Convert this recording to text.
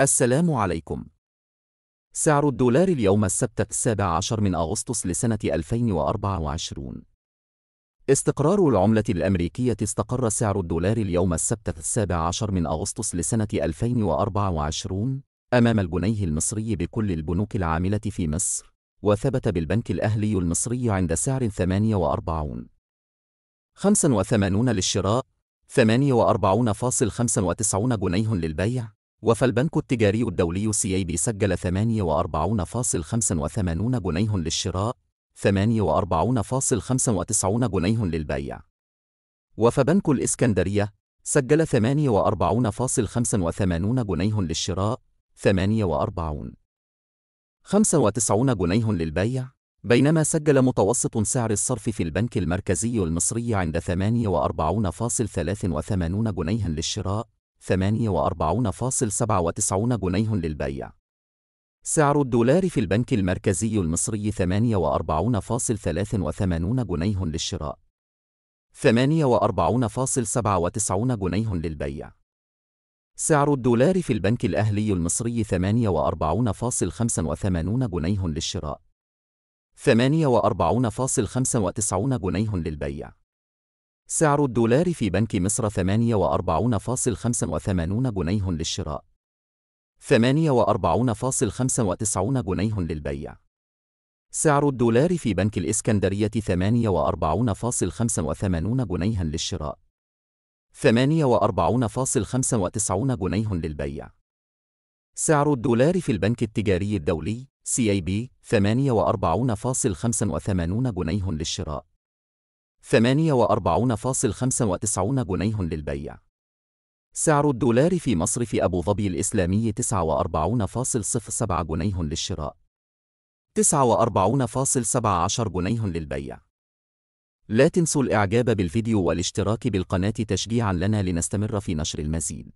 السلام عليكم. سعر الدولار اليوم السبت السابع عشر من أغسطس لسنة 2024. استقرار العملة الأمريكية استقر سعر الدولار اليوم السبت السابع عشر من أغسطس لسنة 2024 أمام الجنيه المصري بكل البنوك العاملة في مصر، وثبت بالبنك الأهلي المصري عند سعر 48 85 للشراء 48.95 جنيه للبيع وفالبنك التجاري الدولي سي بي سجل 48.85 جنيه للشراء 48.95 جنيه للبيع وفبنك الإسكندرية سجل 48.85 جنيه للشراء 48 95 جنيه للبيع بينما سجل متوسط سعر الصرف في البنك المركزي المصري عند 48.83 جنيها للشراء 48.97 جنيه للبيع. سعر الدولار في البنك المركزي المصري 48.83 جنيه للشراء. 48.97 جنيه للبيع. سعر الدولار في البنك الأهلي المصري 48.85 جنيه للشراء. 48.95 جنيه للبيع. سعر الدولار في بنك مصر 48.85 جنيه للشراء 48.95 جنيه للبيع سعر الدولار في بنك الإسكندرية 48.85 جنيها للشراء 48.95 جنيه للبيع سعر الدولار في البنك التجاري الدولي CIB 48.85 جنيه للشراء 48.95 جنيه للبيع. سعر الدولار في مصرف أبو ظبي الإسلامي 49.07 جنيه للشراء. 49.17 جنيه للبيع. لا تنسوا الإعجاب بالفيديو والاشتراك بالقناة تشجيعا لنا لنستمر في نشر المزيد.